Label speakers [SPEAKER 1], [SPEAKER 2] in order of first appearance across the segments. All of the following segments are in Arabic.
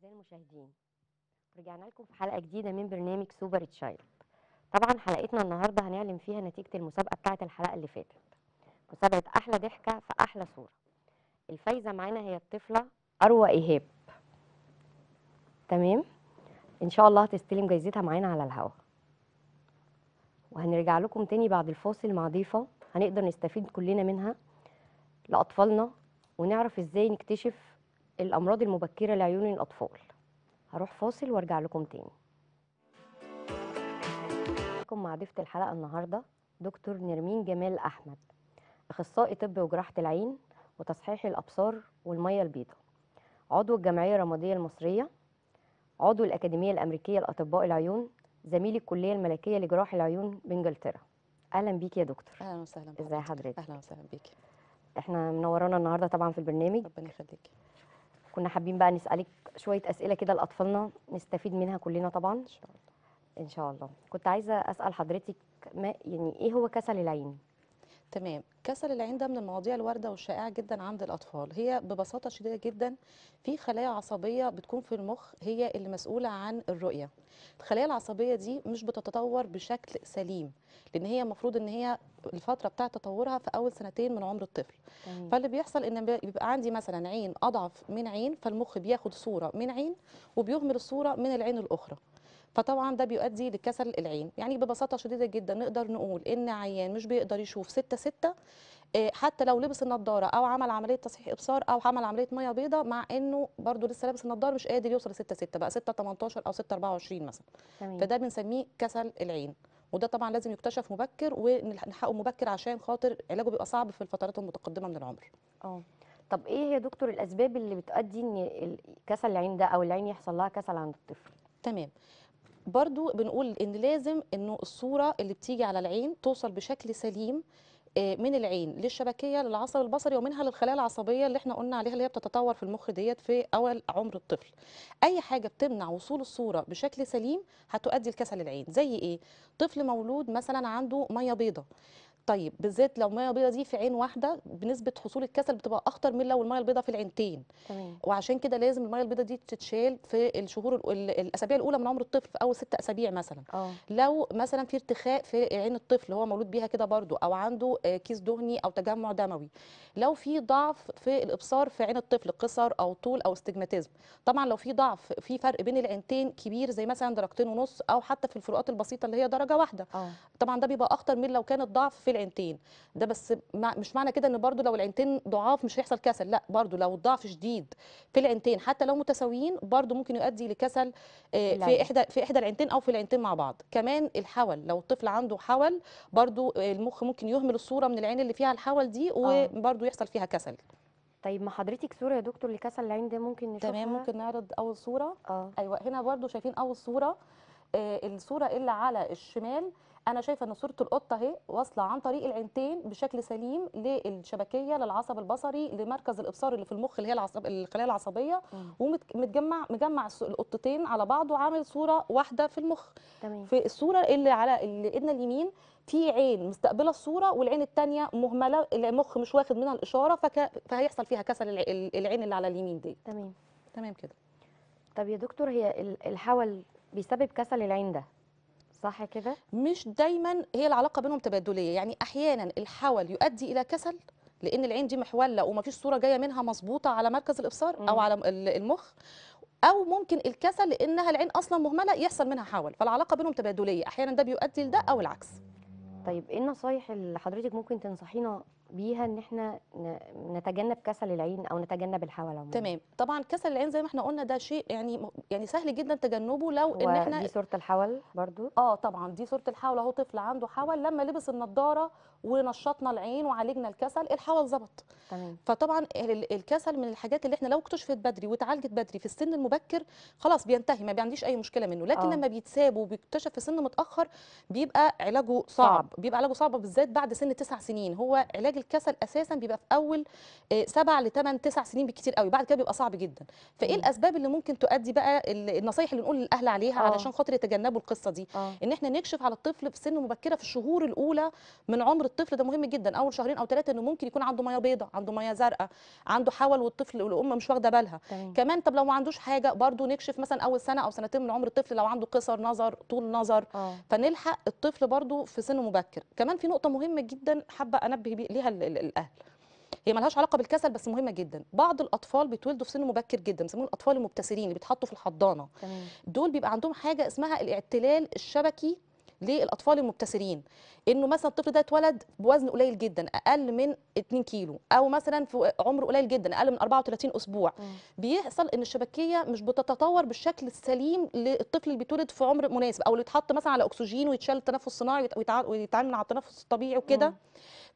[SPEAKER 1] أعزائي المشاهدين رجعنا لكم في حلقة جديدة من برنامج سوبر تشايلد طبعا حلقتنا النهاردة هنعلن فيها نتيجة المسابقة بتاعة الحلقة اللي فاتت مسابقة أحلى ضحكة في أحلى صورة الفايزة معانا هي الطفلة أروى إيهاب تمام إن شاء الله هتستلم جايزتها معانا على الهواء وهنرجع لكم تاني بعد الفاصل مع ضيفة هنقدر نستفيد كلنا منها لأطفالنا ونعرف إزاي نكتشف الأمراض المبكرة لعيون الأطفال هروح فاصل وارجع لكم تاني مع ضيفة الحلقة النهاردة دكتور نرمين جمال أحمد أخصائي طب وجراحة العين وتصحيح الأبصار والمية البيضاء عضو الجمعية الرمادية المصرية عضو الأكاديمية الأمريكية لأطباء العيون زميل الكلية الملكية لجراح العيون بإنجلترا أهلا بيك يا دكتور أهلا وسهلا ازي حضرتك أهلا وسهلا بيك احنا منورانا النهارده طبعا في البرنامج ربنا يخليك كنا حابين بقى نسالك شويه اسئله كده لاطفالنا نستفيد منها كلنا طبعا ان شاء الله
[SPEAKER 2] ان شاء الله كنت عايزه اسال حضرتك ما يعني ايه هو كسل العين تمام كسل العين ده من المواضيع الوارده والشائعه جدا عند الاطفال هي ببساطه شديده جدا في خلايا عصبيه بتكون في المخ هي اللي مسؤوله عن الرؤيه الخلايا العصبيه دي مش بتتطور بشكل سليم لان هي المفروض ان هي الفتره بتاعه تطورها في اول سنتين من عمر الطفل تمام. فاللي بيحصل ان بيبقى عندي مثلا عين اضعف من عين فالمخ بياخد صوره من عين وبيهمل الصوره من العين الاخرى فطبعا ده بيؤدي لكسل العين يعني ببساطه شديده جدا نقدر نقول ان عيان مش بيقدر يشوف 6 6 آه، حتى لو لبس النضاره او عمل عمليه تصحيح ابصار او عمل عمليه ميه بيضاء مع انه برده لسه لابس النضاره مش قادر يوصل 6 6 بقى 6 18 او 6 24 مثلا تمام. فده بنسميه كسل العين وده طبعا لازم يكتشف مبكر ونلحقه مبكر عشان خاطر علاجه بيبقى صعب في الفترات المتقدمه من العمر
[SPEAKER 1] اه طب ايه يا دكتور الاسباب اللي بتؤدي
[SPEAKER 2] ان كسل العين ده او العين يحصل لها كسل عند الطفل تمام برضو بنقول ان لازم انه الصوره اللي بتيجي على العين توصل بشكل سليم آه، من العين للشبكيه للعصب البصري ومنها للخلايا العصبيه اللي احنا قلنا عليها اللي هي بتتطور في المخ ديت في اول عمر الطفل اي حاجه بتمنع وصول الصوره بشكل سليم هتؤدي لكسل العين زي ايه طفل مولود مثلا عنده ميه بيضه طيب بالذات لو الميه البيضاء دي في عين واحده بنسبه حصول الكسل بتبقى اخطر من لو الميه البيضاء في العينتين تمام. وعشان كده لازم الميه البيضاء دي تتشال في الشهور الاسابيع الاولى من عمر الطفل في اول ست اسابيع مثلا أوه. لو مثلا في ارتخاء في عين الطفل هو مولود بيها كده برده او عنده آه، كيس دهني او تجمع دموي لو في ضعف في الابصار في عين الطفل قصر او طول او استجماتيزم طبعا لو في ضعف في فرق بين العينتين كبير زي مثلا درجتين ونص او حتى في الفروقات البسيطه اللي هي درجه واحده أوه. طبعا ده بيبقى اخطر من لو كان الضعف في في العينتين ده بس مش معنى كده ان برده لو العينتين ضعاف مش هيحصل كسل لا برده لو الضعف شديد في العينتين حتى لو متساويين برده ممكن يؤدي لكسل آه، في احدى في احدى العينتين او في العينتين مع بعض كمان الحول لو الطفل عنده حول برده المخ ممكن يهمل الصوره من العين اللي فيها الحول دي آه. وبرده يحصل فيها كسل طيب ما حضرتك صوره يا دكتور لكسل العين ده ممكن نشوفها تمام ممكن نعرض اول صوره اه ايوه هنا برده شايفين اول صوره آه، الصوره اللي على الشمال انا شايفه ان صوره القطه اهي واصله عن طريق العينتين بشكل سليم للشبكيه للعصب البصري لمركز الابصار اللي في المخ اللي هي العصب الخلايا العصبيه ومتجمع مجمع القطتين على بعض وعامل صوره واحده في المخ تمام. في الصوره اللي على الايدنا ايدنا اليمين في عين مستقبله الصوره والعين الثانيه مهمله المخ مش واخد منها الاشاره فك... فهيحصل فيها كسل العين اللي على اليمين دي تمام تمام كده طب يا دكتور هي الحول بيسبب كسل العين ده صح كده مش دايما هي العلاقه بينهم تبادليه يعني احيانا الحول يؤدي الى كسل لان العين دي محوله ومفيش صوره جايه منها مظبوطه على مركز الابصار او على المخ او ممكن الكسل لانها العين اصلا مهمله يحصل منها حول فالعلاقه بينهم تبادليه احيانا ده بيؤدي لده او العكس
[SPEAKER 1] طيب ايه النصايح اللي حضرتك ممكن تنصحينا
[SPEAKER 2] بيها ان احنا
[SPEAKER 1] نتجنب كسل العين او نتجنب الحول عموما تمام
[SPEAKER 2] طبعا كسل العين زي ما احنا قلنا ده شيء يعني يعني سهل جدا تجنبه لو ان احنا دي صوره الحول برضو اه طبعا دي صوره الحول اهو طفل عنده حول لما لبس النضاره ونشطنا العين وعالجنا الكسل الحول ظبط تمام فطبعا الكسل من الحاجات اللي احنا لو اكتشفت بدري واتعالجت بدري في السن المبكر خلاص بينتهي ما عنديش اي مشكله منه لكن أوه. لما بيتساب وبيكتشف في سن متاخر بيبقى علاجه صعب, صعب. بيبقى علاجه صعب بالذات بعد سن تسع سنين هو علاج الكسل اساسا بيبقى في اول آه، سبع لثمان تسع سنين بالكتير قوي بعد كده بيبقى صعب جدا فايه الاسباب اللي ممكن تؤدي بقى النصايح اللي نقول للاهل عليها أوه. علشان خاطر يتجنبوا القصه دي أوه. ان احنا نكشف على الطفل في سن مبكره في الشهور الاولى من عمر الطفل ده مهم جدا اول شهرين او ثلاثه انه ممكن يكون عنده ميه بيضاء عنده ميه زرقاء عنده حول والطفل والام مش واخده بالها طيب. كمان طب لو ما عندوش حاجه برضو نكشف مثلا اول سنه او سنتين من عمر الطفل لو عنده قصر نظر طول نظر أوه. فنلحق الطفل برضو في سن مبكر كمان في نقطه مهمه جدا حابه انبه ليها الاهل هي ملهاش علاقه بالكسل بس مهمه جدا بعض الاطفال بيتولدوا في سن مبكر جدا بيسموهم الاطفال المبتسرين اللي بيتحطوا في الحضانه تمام. دول بيبقى عندهم حاجه اسمها الاعتلال الشبكي للاطفال المبتسرين انه مثلا الطفل ده اتولد بوزن قليل جدا اقل من 2 كيلو او مثلا في عمر قليل جدا اقل من 34 اسبوع م. بيحصل ان الشبكيه مش بتتطور بالشكل السليم للطفل اللي بيتولد في عمر مناسب او اللي اتحط مثلا على اكسجين ويتشال تنفس صناعي ويتعامل مع التنفس الطبيعي وكده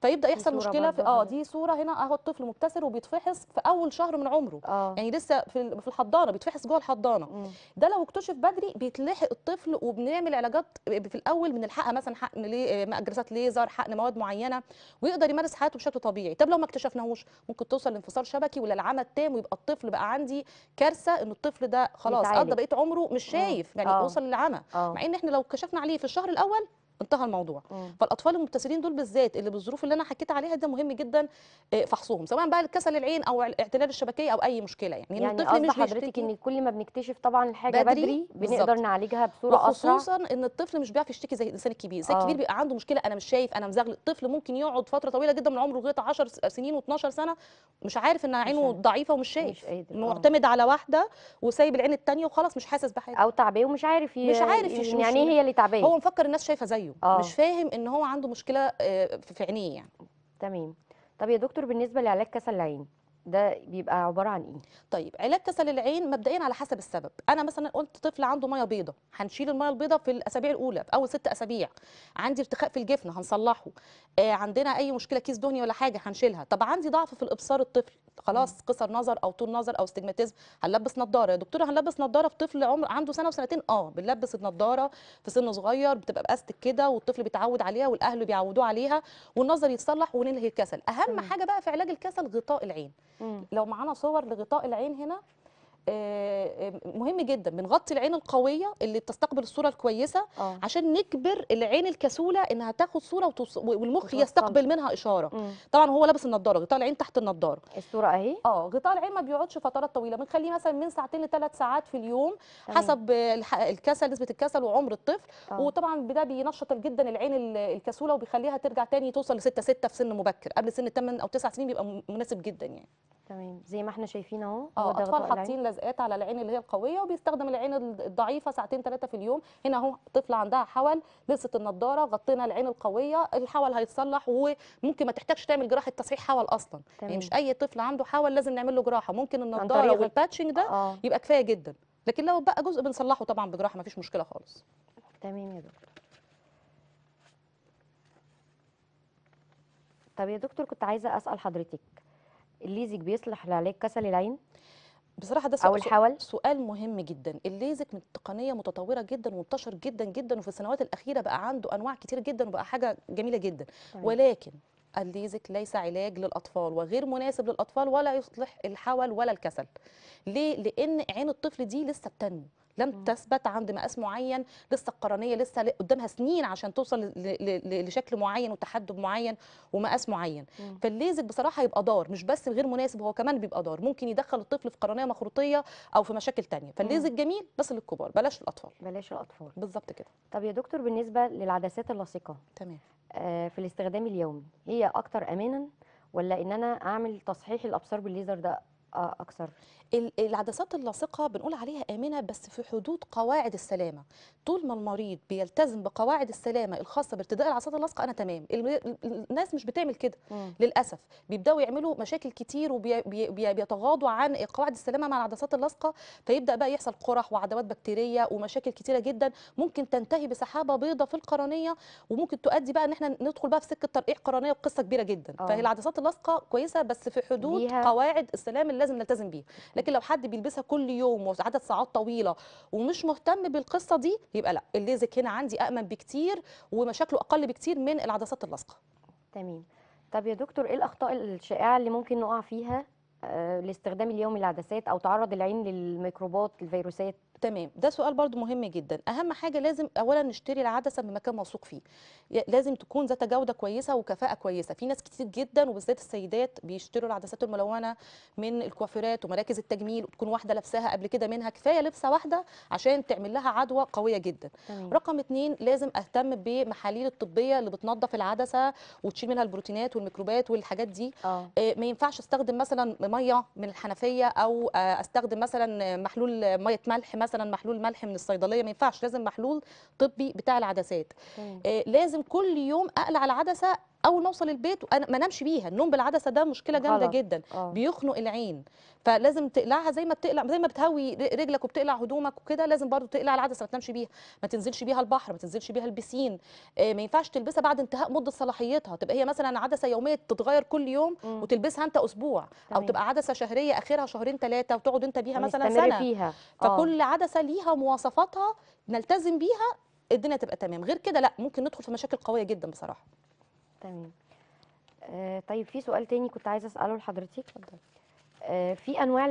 [SPEAKER 2] فيبدا يحصل مشكله في اه دي صوره هنا اهو الطفل مبتسر وبيتفحص في اول شهر من عمره آه. يعني لسه في في الحضانه بيتفحص جوه الحضانه مم. ده لو اكتشف بدري بيتلحق الطفل وبنعمل علاجات في الاول بنلحقها مثلا حقن آه، جلسات ليزر حقن مواد معينه ويقدر يمارس حياته بشكل طبيعي طب لو ما اكتشفناهوش ممكن توصل لانفصال شبكي ولا العمى التام ويبقى الطفل بقى عندي كارثه ان الطفل ده خلاص قضى بقيه عمره مش شايف يعني يوصل آه. للعمى آه. مع ان احنا لو كشفنا عليه في الشهر الاول انتهى الموضوع مم. فالاطفال المبتسلين دول بالذات اللي بالظروف اللي انا حكيت عليها ده مهم جدا آه، فحصهم سواء بقى كسل العين او اعتلال الشبكيه او اي مشكله يعني, يعني الطفل مش حضرتك ان كل ما بنكتشف طبعا
[SPEAKER 1] الحاجه بدري, بدري بنقدر نعالجها بصوره اسرع خصوصا
[SPEAKER 2] ان الطفل مش بيعرف يشتكي زي الانسان الكبير الانسان الكبير آه. بيبقى عنده مشكله انا مش شايف انا مزغلق الطفل ممكن يقعد فتره طويله جدا من عمره لغايه 10 سنين و12 سنه مش عارف ان عينه ضعيفه ومش شايف مش معتمد آه. على واحده وسايب العين الثانيه وخلاص مش حاسس بحاجه او تعبان ومش عارف مش عارف يعني هي اللي تعبان هو مفكر الناس شايفه زي زيه آه. مش فاهم ان هو عنده مشكله آه، في عينيه يعني تمام طب يا دكتور بالنسبه لعلاج كسل العين ده بيبقى عباره عن ايه طيب علاج كسل العين مبدئيا على حسب السبب انا مثلا قلت طفل عنده ميه بيضه هنشيل الميه البيضه في الاسابيع الاولى في اول ست اسابيع عندي ارتخاء في الجفن هنصلحه آه عندنا اي مشكله كيس دهني ولا حاجه هنشيلها طب عندي ضعف في الابصار الطفل خلاص قصر نظر او طول نظر او استجماتيزم هنلبس نظاره يا دكتوره هنلبس نظاره في طفل عمر عنده سنه وسنتين اه بنلبس النظاره في سن صغير بتبقى باستك كده والطفل بيتعود عليها والاهل بيعودوه عليها والنظر يتصلح وننهي الكسل اهم حاجه بقى في علاج الكسل غطاء العين لو معانا صور لغطاء العين هنا آه، آه، مهم جدا بنغطي العين القويه اللي بتستقبل الصوره الكويسه أوه. عشان نجبر العين الكسوله انها تاخد صوره وتص... والمخ يستقبل منها اشاره مم. طبعا هو لابس النضاره غطاء العين تحت النضاره الصوره اهي اه غطاء العين ما بيقعدش فترات طويله بنخليه مثلا من ساعتين لثلاث ساعات في اليوم تمام. حسب الكسل نسبه الكسل وعمر الطفل أوه. وطبعا ده بينشط جدا العين الكسوله وبيخليها ترجع تاني توصل لستة ستة في سن مبكر قبل سن 8 او 9 سنين بيبقى مناسب جدا يعني تمام زي ما احنا شايفين اهو اه اطفال حاطين لزقات على العين اللي هي القويه وبيستخدم العين الضعيفه ساعتين ثلاثه في اليوم هنا اهو طفله عندها حول لصه النضاره غطينا العين القويه الحول هيتصلح وممكن ما تحتاجش تعمل جراحه تصحيح حول اصلا يعني تمام. يعني مش اي طفل عنده حول لازم نعمل له جراحه ممكن النضاره والباتشنج ده آه. يبقى كفايه جدا لكن لو بقى جزء بنصلحه طبعا بجراحه ما فيش مشكله خالص تمام يا دكتور طب يا دكتور كنت عايزه اسال حضرتك الليزك بيصلح لعلاج كسل العين بصراحه ده سؤال, الحول سؤال مهم جدا الليزك من تقنيه متطوره جدا وانتشر جدا جدا وفي السنوات الاخيره بقى عنده انواع كتير جدا وبقى حاجه جميله جدا طيب. ولكن الليزك ليس علاج للاطفال وغير مناسب للاطفال ولا يصلح الحول ولا الكسل ليه لان عين الطفل دي لسه بتنمو لم تثبت عند مقاس معين لسه القرنيه لسه قدامها سنين عشان توصل لشكل معين وتحدب معين ومقاس معين فالليزك بصراحه يبقى ضار مش بس غير مناسب هو كمان بيبقى ضار ممكن يدخل الطفل في قرنيه مخروطيه او في مشاكل ثانيه فالليزك جميل بس للكبار بلاش الاطفال بلاش الاطفال بالظبط كده طب
[SPEAKER 1] يا دكتور بالنسبه للعدسات اللاصقه تمام آه، في الاستخدام اليومي هي اكتر امانا
[SPEAKER 2] ولا ان انا اعمل تصحيح الابصار بالليزر ده آه، اكثر العدسات اللاصقه بنقول عليها امنه بس في حدود قواعد السلامه طول ما المريض بيلتزم بقواعد السلامه الخاصه بارتداء العدسات اللاصقه انا تمام الناس مش بتعمل كده للاسف بيبداوا يعملوا مشاكل كتير وبيتغاضوا عن قواعد السلامه مع العدسات اللاصقه فيبدا بقى يحصل قرح وعدوات بكتيريه ومشاكل كتيره جدا ممكن تنتهي بسحابه بيضاء في القرنيه وممكن تؤدي بقى ان احنا ندخل بقى في سكه ترقيع قرنيه وقصه كبيره جدا آه. فهي العدسات اللاصقه كويسه بس في حدود قواعد السلام اللي لازم نلتزم بيها لكن لو حد بيلبسها كل يوم وعدد ساعات طويله ومش مهتم بالقصه دي يبقى لا الليزك هنا عندي امن بكتير ومشاكله اقل بكتير من العدسات اللاصقه تمام طب
[SPEAKER 1] يا دكتور ايه الاخطاء الشائعه اللي ممكن نقع فيها آه، لاستخدام اليومي للعدسات او تعرض العين
[SPEAKER 2] للميكروبات الفيروسات تمام ده سؤال برضو مهم جدا اهم حاجه لازم اولا نشتري العدسه من مكان موثوق فيه لازم تكون ذات جوده كويسه وكفاءه كويسه في ناس كتير جدا وبالذات السيدات بيشتروا العدسات الملونه من الكوافيرات ومراكز التجميل وتكون واحده لابساها قبل كده منها كفايه لبسه واحده عشان تعمل لها عدوى قويه جدا تمام. رقم اتنين لازم اهتم بمحاليل الطبيه اللي بتنظف العدسه وتشيل منها البروتينات والميكروبات والحاجات دي آه. آه، ما ينفعش استخدم مثلا ميه من الحنفيه او آه، استخدم مثلا محلول ميه ملح مثلا مثلا محلول ملح من الصيدليه ما ينفعش لازم محلول طبي بتاع العدسات آه لازم كل يوم اقلع العدسه اول ما اوصل البيت انا ما انامش بيها النوم بالعدسه ده مشكله جامده جدا أوه. بيخنق العين فلازم تقلعها زي ما بتقلع زي ما بتهوي رجلك وبتقلع هدومك وكده لازم برضو تقلع العدسه ما تنامش بيها ما تنزلش بيها البحر ما تنزلش بيها البسين آه، ما ينفعش تلبسها بعد انتهاء مده صلاحيتها تبقى هي مثلا عدسه يوميه تتغير كل يوم م. وتلبسها انت اسبوع تمام. او تبقى عدسه شهريه اخرها شهرين ثلاثه وتقعد انت بيها يعني مثلا سنه فيها. فكل آه. عدسه ليها مواصفاتها نلتزم بيها الدنيا تبقى تمام غير كده لا ممكن ندخل في مشاكل قويه جدا بصراحه تمام آه طيب
[SPEAKER 1] في سؤال تاني كنت عايزه اساله لحضرتك اتفضل آه في انواع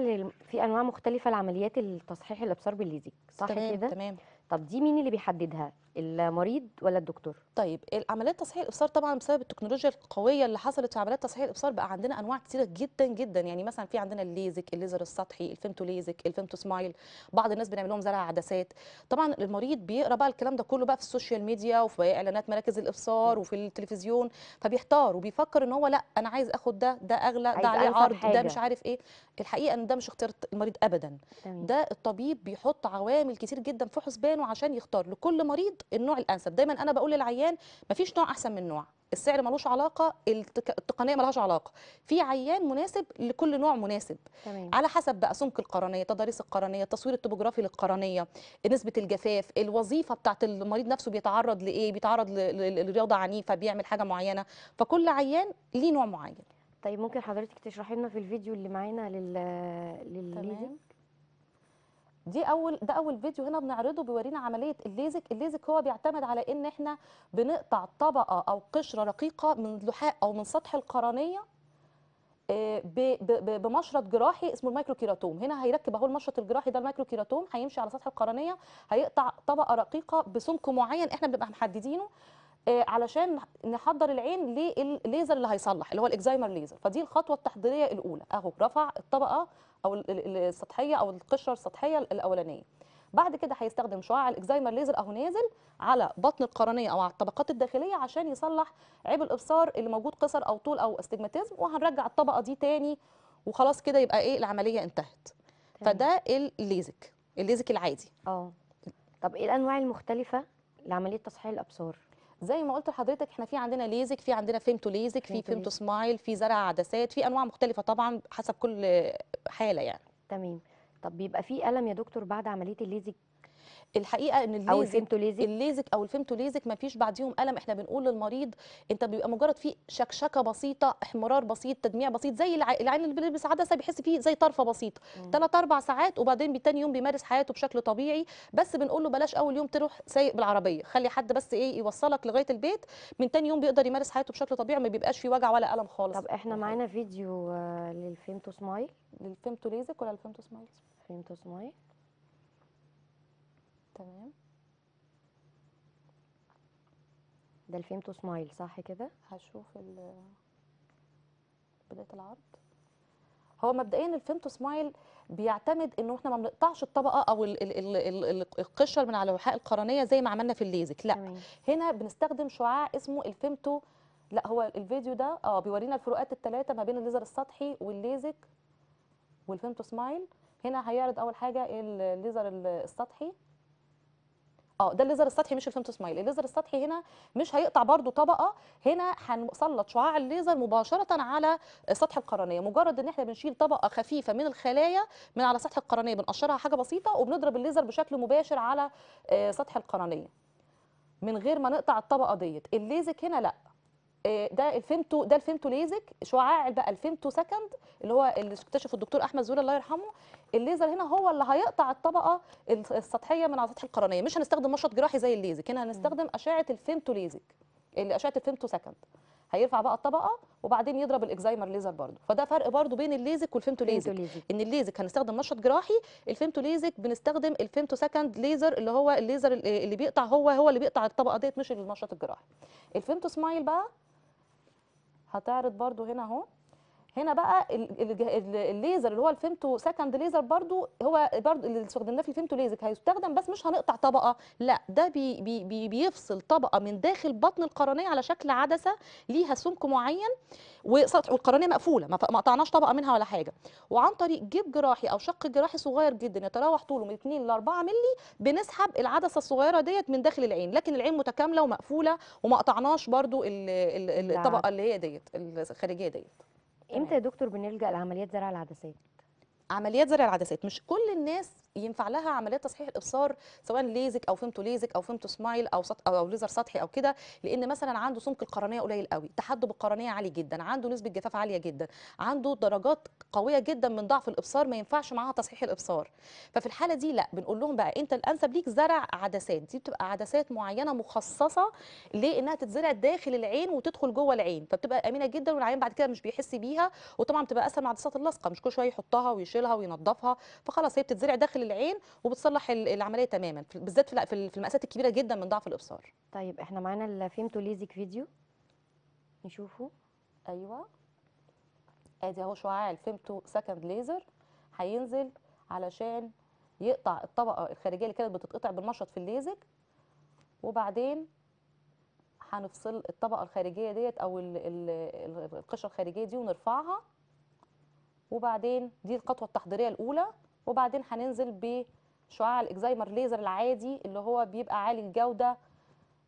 [SPEAKER 1] في انواع مختلفه
[SPEAKER 2] لعمليات التصحيح الابصار بالليزك صح كده تمام طب دي مين اللي بيحددها المريض ولا الدكتور طيب عمليات تصحيح الابصار طبعا بسبب التكنولوجيا القويه اللي حصلت في عمليات تصحيح الابصار بقى عندنا انواع كثيره جدا جدا يعني مثلا في عندنا الليزك الليزر السطحي الفيمتو ليزك الفيمتو سمايل بعض الناس بنعمل لهم زرع عدسات طبعا المريض بيقرا بقى الكلام ده كله بقى في السوشيال ميديا وفي اعلانات مراكز الابصار وفي التلفزيون فبيحتار وبيفكر ان هو لا انا عايز اخد ده ده اغلى ده عليه عرض ده مش عارف ايه الحقيقه ان ده مش اختيار المريض ابدا ده الطبيب بيحط عوامل كتير جدا في حسبانه عشان يختار لكل مريض النوع الانسب دايما انا بقول للعيان مفيش نوع احسن من نوع السعر ملوش علاقه التقنيه ملهاش علاقه في عيان مناسب لكل نوع مناسب تمام. على حسب بقى سمك القرنيه تضاريس القرنيه التصوير التوبوغرافي للقرنيه نسبه الجفاف الوظيفه بتاعت المريض نفسه بيتعرض لايه بيتعرض لرياضه عنيفه بيعمل حاجه معينه فكل عيان ليه نوع معين طيب ممكن حضرتك تشرحي لنا في الفيديو اللي معانا لل تمام. دي اول ده اول فيديو هنا بنعرضه بيورينا عمليه الليزك الليزك هو بيعتمد على ان احنا بنقطع طبقه او قشره رقيقه من لحاء او من سطح القرنيه آه، بمشرط جراحي اسمه الميكروكيراتوم هنا هيركب اهو المشرط الجراحي ده الميكروكيراتوم هيمشي على سطح القرنيه هيقطع طبقه رقيقه بسمك معين احنا بنبقى محددينه آه، علشان نحضر العين للليزر اللي هيصلح اللي هو الاكزايمر ليزر فدي الخطوه التحضيريه الاولى اهو رفع الطبقه او السطحيه او القشره السطحيه الاولانيه بعد كده هيستخدم شعاع الاكزايمر ليزر اهو نازل على بطن القرنيه او على الطبقات الداخليه عشان يصلح عيب الابصار اللي موجود قصر او طول او استجماتيزم وهنرجع الطبقه دي تاني وخلاص كده يبقى ايه العمليه انتهت تمام. فده الليزك الليزك العادي اه طب ايه الانواع المختلفه لعمليه تصحيح الابصار زي ما قلت لحضرتك احنا في عندنا ليزك في عندنا فيمتو ليزك في فيمتو سمايل في زرع عدسات في انواع مختلفه طبعا حسب كل حاله يعني تمام طب بيبقى في الم يا دكتور بعد عمليه الليزك الحقيقه ان الليزك او الليزك او الفيمتوليزك ما فيش بعديهم الم احنا بنقول للمريض انت بيبقى مجرد في شكشكه بسيطه احمرار بسيط تدميع بسيط زي العين اللي بيلبس عدسه بيحس فيه زي طرفه بسيطه ثلاث اربع ساعات وبعدين بتاني يوم بيمارس حياته بشكل طبيعي بس بنقول له بلاش اول يوم تروح سايق بالعربيه خلي حد بس ايه يوصلك لغايه البيت من ثاني يوم بيقدر يمارس حياته بشكل طبيعي ما بيبقاش فيه وجع ولا الم خالص طب احنا معانا
[SPEAKER 1] فيديو آه، للفيمتو سمايل للفيمتو ليزك ولا الفيمتو سمايل فيمتو سمايل تمام
[SPEAKER 2] ده الفيمتو سمايل صح كده هشوف بدايه العرض هو مبدئيا الفيمتو سمايل بيعتمد انه احنا ما بنقطعش الطبقه او الـ الـ الـ القشره من على الوحاء القرنيه زي ما عملنا في الليزك لا تمام. هنا بنستخدم شعاع اسمه الفيمتو لا هو الفيديو ده اه بيورينا الفروقات الثلاثه ما بين الليزر السطحي والليزك والفيمتو سمايل هنا هيعرض اول حاجه الليزر السطحي اه ده الليزر السطحي مش الفيمتو سمايل الليزر السطحي هنا مش هيقطع برضو طبقه هنا هنسلط شعاع الليزر مباشره على سطح القرنيه مجرد ان احنا بنشيل طبقه خفيفه من الخلايا من على سطح القرنيه بنقشرها حاجه بسيطه وبنضرب الليزر بشكل مباشر على آه، سطح القرنيه من غير ما نقطع الطبقه ديت الليزك هنا لا ده الفيمتو ده الفيمتو ليزك شعاع بقى الفيمتو سكند اللي هو اللي اكتشفه الدكتور احمد زويل الله يرحمه الليزر هنا هو اللي هيقطع الطبقه السطحيه من على سطح القرنيه مش هنستخدم مشط جراحي زي الليزك هنا هنستخدم اشعه الفيمتو ليزك اللي اشعه الفيمتو سكند هيرفع بقى الطبقه وبعدين يضرب الاكزايمر ليزر برضه فده فرق برضه بين الليزك والفيمتو ليزك ان الليزك هنستخدم مشط جراحي الفيمتو ليزك بنستخدم الفيمتو سكند ليزر اللي هو الليزر اللي بيقطع هو هو اللي بيقطع الطبقه ديت مش المشط الجراحي الفيمتو سمايل بقى هتعرض برضو هنا اهو هنا بقى الليزر اللي هو الفيمتو سكند ليزر برضو هو برضو اللي استخدمناه في الفيمتو ليزك هيستخدم بس مش هنقطع طبقه لا ده بي بي بيفصل طبقه من داخل بطن القرنيه على شكل عدسه ليها سمك معين وسطح والقرنيه مقفوله ما قطعناش طبقه منها ولا حاجه وعن طريق جيب جراحي او شق جراحي صغير جدا يتراوح طوله من 2 ل 4 مللي بنسحب العدسه الصغيره ديت من داخل العين لكن العين متكامله ومقفوله وما قطعناش برضو الطبقه اللي هي ديت الخارجيه ديت امتى يا آه. دكتور بنلجا لعمليات زرع العدسات عمليات زرع العدسات مش كل الناس ينفع لها عمليات تصحيح الابصار سواء ليزك او فيمتو ليزك او فيمتو سمايل او سط... او ليزر سطحي او كده لان مثلا عنده سمك القرنيه قليل قوي تحدب القرنيه عالي جدا عنده نسبه جفاف عاليه جدا عنده درجات قويه جدا من ضعف الابصار ما ينفعش معاها تصحيح الابصار ففي الحاله دي لا بنقول لهم بقى انت الانسب ليك زرع عدسات دي بتبقى عدسات معينه مخصصه لانها تتزرع داخل العين وتدخل جوه العين فبتبقى امنه جدا والعين بعد كده مش بيحس بيها وطبعا بتبقى اسهل مع عدسات اللاصقه مش كل شويه يحطها ويشيلها يغسلها وينظفها فخلاص هي بتتزرع داخل العين وبتصلح العمليه تماما بالذات في المقاسات الكبيره جدا من ضعف الابصار
[SPEAKER 1] طيب احنا معانا ليزك فيديو نشوفه ايوه
[SPEAKER 2] ادي اهو شعاع الفيمتو سكند ليزر هينزل علشان يقطع الطبقه الخارجيه اللي كانت بتتقطع بالمشط في الليزك وبعدين هنفصل الطبقه الخارجيه ديت او القشره الخارجيه دي ونرفعها وبعدين دي الخطوه التحضيريه الاولى وبعدين هننزل بشعاع الاكزايمر ليزر العادي اللي هو بيبقى عالي الجوده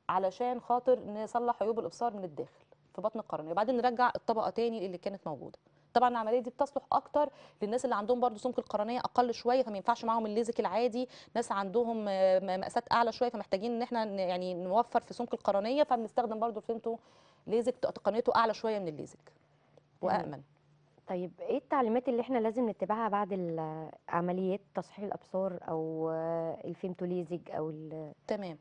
[SPEAKER 2] علشان خاطر نصلح عيوب الابصار من الداخل في بطن القرنيه وبعدين نرجع الطبقه تاني اللي كانت موجوده طبعا العمليه دي بتصلح اكتر للناس اللي عندهم برضو سمك القرنيه اقل شويه فما ينفعش معاهم الليزك العادي ناس عندهم آه، مقاسات اعلى شويه فمحتاجين ان احنا يعني نوفر في سمك القرنيه فبنستخدم برضو فيمتو ليزك تقنيته اعلى شويه من الليزك وامن
[SPEAKER 1] طيب ايه التعليمات اللي احنا لازم نتبعها بعد ال- عمليات تصحيح
[SPEAKER 2] الابصار او الفيمتوليزج او ال- تمام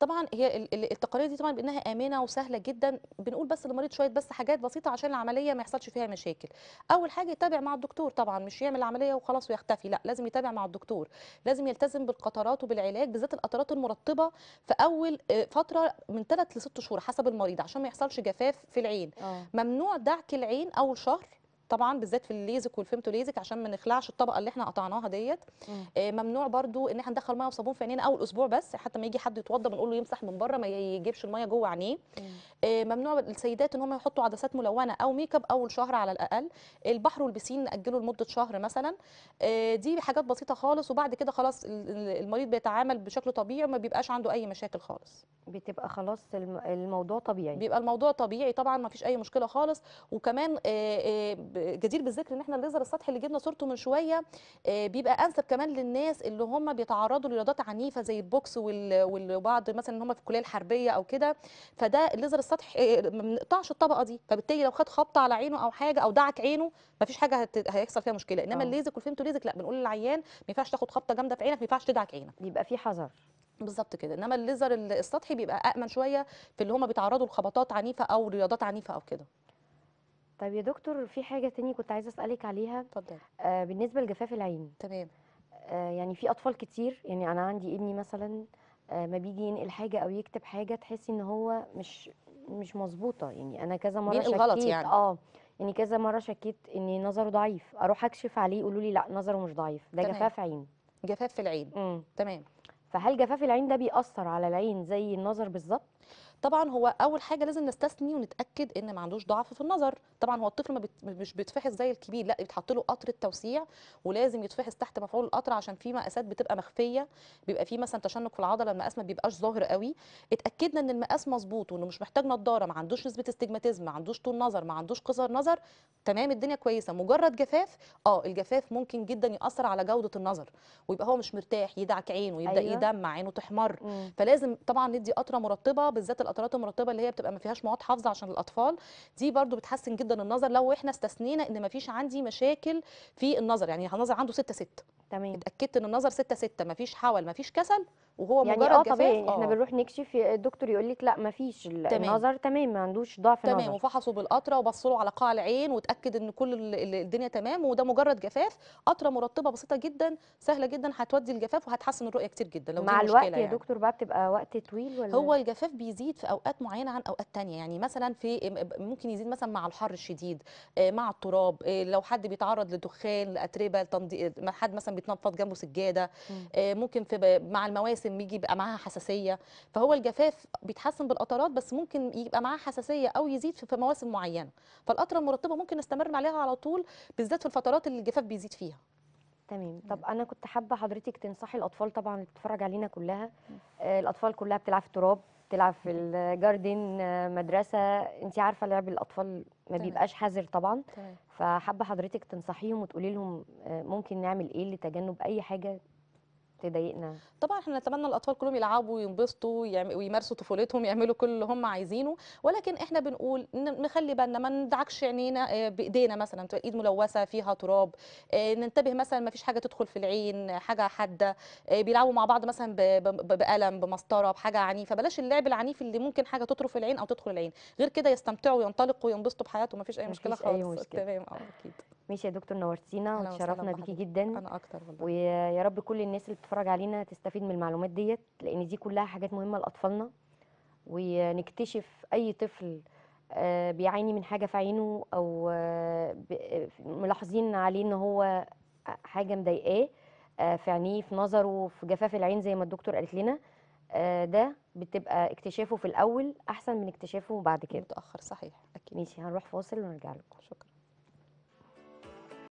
[SPEAKER 2] طبعا هي التقارير دي طبعا بانها امنه وسهله جدا بنقول بس للمريض شويه بس حاجات بسيطه عشان العمليه ما يحصلش فيها مشاكل اول حاجه يتابع مع الدكتور طبعا مش يعمل العمليه وخلاص ويختفي لا لازم يتابع مع الدكتور لازم يلتزم بالقطرات وبالعلاج بالذات القطرات المرطبه في اول آه، فتره من 3 ل 6 شهور حسب المريض عشان ما يحصلش جفاف في العين أوه. ممنوع دعك العين اول شهر طبعا بالذات في الليزك والفيمتو ليزك عشان ما نخلعش الطبقه اللي احنا قطعناها ديت آه، ممنوع برضو ان احنا ندخل ميه وصابون في عينينا اول اسبوع بس حتى ما يجي حد يتوضى بنقول له يمسح من بره ما يجيبش الميه جوه عينيه آه، ممنوع السيدات ان هم يحطوا عدسات ملونه او ميك اب اول شهر على الاقل البحر والبسين ناجله لمده شهر مثلا آه، دي حاجات بسيطه خالص وبعد كده خلاص المريض بيتعامل بشكل طبيعي وما بيبقاش عنده اي مشاكل خالص بتبقى خلاص الموضوع طبيعي بيبقى الموضوع طبيعي طبعا ما فيش اي مشكله خالص وكمان جدير بالذكر ان احنا الليزر السطحي اللي جبنا صورته من شويه آه، بيبقى انسب كمان للناس اللي هم بيتعرضوا لرياضات عنيفه زي البوكس وبعض مثلا ان هم في الكليه الحربيه او كده فده الليزر السطحي آه، آه، ما بنقطعش الطبقه دي فبالتالي لو خد خبطه على عينه او حاجه او دعك عينه ما فيش حاجه هيحصل فيها مشكله انما الليزك والفيمتو ليزك لا بنقول للعيان ما ينفعش تاخد خبطه جامده في عينك ما ينفعش تدعك عينك بيبقى في حذر بالظبط كده انما الليزر السطحي بيبقى امن شويه في اللي هم بيتعرضوا لخبطات عنيفه او رياضات عنيفه او كده طيب يا دكتور
[SPEAKER 1] في حاجه تانية كنت عايزه اسالك عليها اتفضل آه بالنسبه لجفاف العين تمام آه يعني في اطفال كتير يعني انا عندي ابني مثلا آه ما بيجي ينقل حاجه او يكتب حاجه تحسي ان هو مش مش مظبوطه يعني انا كذا مره شكيت غلط يعني. اه يعني كذا مره شكيت ان نظره ضعيف اروح اكشف عليه يقولوا لي لا نظره مش ضعيف ده تمام. جفاف عين
[SPEAKER 2] جفاف في العين مم. تمام فهل جفاف العين ده بيأثر على العين زي النظر بالظبط طبعا هو اول حاجه لازم نستثني ونتاكد ان ما عندوش ضعف في النظر طبعا هو الطفل ما بت... مش بيتفحص زي الكبير لا بيتحط له قطر التوسيع ولازم يتفحص تحت مفعول القطر عشان في مقاسات بتبقى مخفيه بيبقى في مثلا تشنج في العضله المقاس ما بيبقاش ظاهر قوي اتاكدنا ان المقاس مظبوط وانه مش محتاج نضاره ما عندوش نسبه استجماتيزم ما عندوش طول نظر ما عندوش قصر نظر تمام الدنيا كويسه مجرد جفاف اه الجفاف ممكن جدا ياثر على جوده النظر ويبقى هو مش مرتاح يدعك عينه يبدا أيوة. يدمع عينه تحمر مم. فلازم طبعا ندي قطره مرطبه بالذات القطرات المرطبه اللي هي بتبقى ما فيهاش مواد حافظه عشان الاطفال دي برده بتحسن جدا النظر لو احنا استثنينا ان ما فيش عندي مشاكل في النظر يعني النظر عنده 6 6 تمام اتاكدت ان النظر 6 6 ما فيش حول ما فيش كسل وهو يعني مجرد اه طبيعي احنا آه. بنروح
[SPEAKER 1] نكشف الدكتور يقول لك لا ما فيش النظر
[SPEAKER 2] تمام ما عندوش ضعف تمام نظر. وفحصوا بالقطره وبصوا له على قاع العين وتاكد ان كل الدنيا تمام وده مجرد جفاف قطره مرطبه بسيطه جدا سهله جدا هتودي الجفاف وهتحسن الرؤيه كتير جدا لو مع دي الوقت يا يعني. دكتور
[SPEAKER 1] بقى بتبقى وقت طويل ولا هو
[SPEAKER 2] الجفاف بيزيد في اوقات معينه عن اوقات ثانيه يعني مثلا في ممكن يزيد مثلا مع الحر الشديد آه، مع التراب آه، لو حد بيتعرض لدخان لاتربه حد مثلا بيتنفض جنبه سجاده ممكن في مع المواسم ممكن يجي يبقى معاها حساسيه فهو الجفاف بيتحسن بالقطرات بس ممكن يبقى معاها حساسيه او يزيد في مواسم معينه فالقطره المرطبه ممكن نستمر عليها على طول بالذات في الفترات اللي الجفاف بيزيد فيها تمام طب انا كنت حابه
[SPEAKER 1] حضرتك تنصحي الاطفال طبعا اللي بتتفرج علينا كلها آه، الاطفال كلها بتلعب في التراب بتلعب في الجاردن آه، مدرسه انت عارفه لعب الاطفال ما بيبقاش حذر طبعا فحابه حضرتك تنصحيهم وتقولي لهم آه، ممكن نعمل ايه لتجنب اي حاجه تضايقنا
[SPEAKER 2] طبعا احنا نتمنى الاطفال كلهم يلعبوا وينبسطوا ويمارسوا طفولتهم يعملوا كل اللي هم عايزينه ولكن احنا بنقول نخلي بالنا ما ندعكش عينينا آه، بايدينا مثلا تبقى ايد ملوثه فيها تراب آه، ننتبه مثلا ما فيش حاجه تدخل في العين حاجه حاده آه، بيلعبوا مع بعض مثلا بقلم بمسطره بحاجه عنيفه بلاش اللعب العنيف اللي ممكن حاجه تطرف العين او تدخل العين غير كده يستمتعوا وينطلقوا وينبسطوا بحياتهم ما فيش اي مشكله خالص تمام
[SPEAKER 1] اه اكيد ماشي يا دكتور نورتينا وتشرفنا بيكي جدا انا اكتر والله ويا رب كل الناس اللي بتتفرج علينا تستفيد من المعلومات ديت لان دي كلها حاجات مهمه لاطفالنا ونكتشف اي طفل آه، بيعاني من حاجه في عينه او آه، آه، ملاحظين عليه ان هو حاجه مضايقاه في عينيه في نظره في جفاف العين زي ما الدكتور قالت لنا ده بتبقى اكتشافه في الاول احسن من اكتشافه بعد كده متاخر صحيح اكيد ماشي هنروح فاصل ونرجع لكم شكرا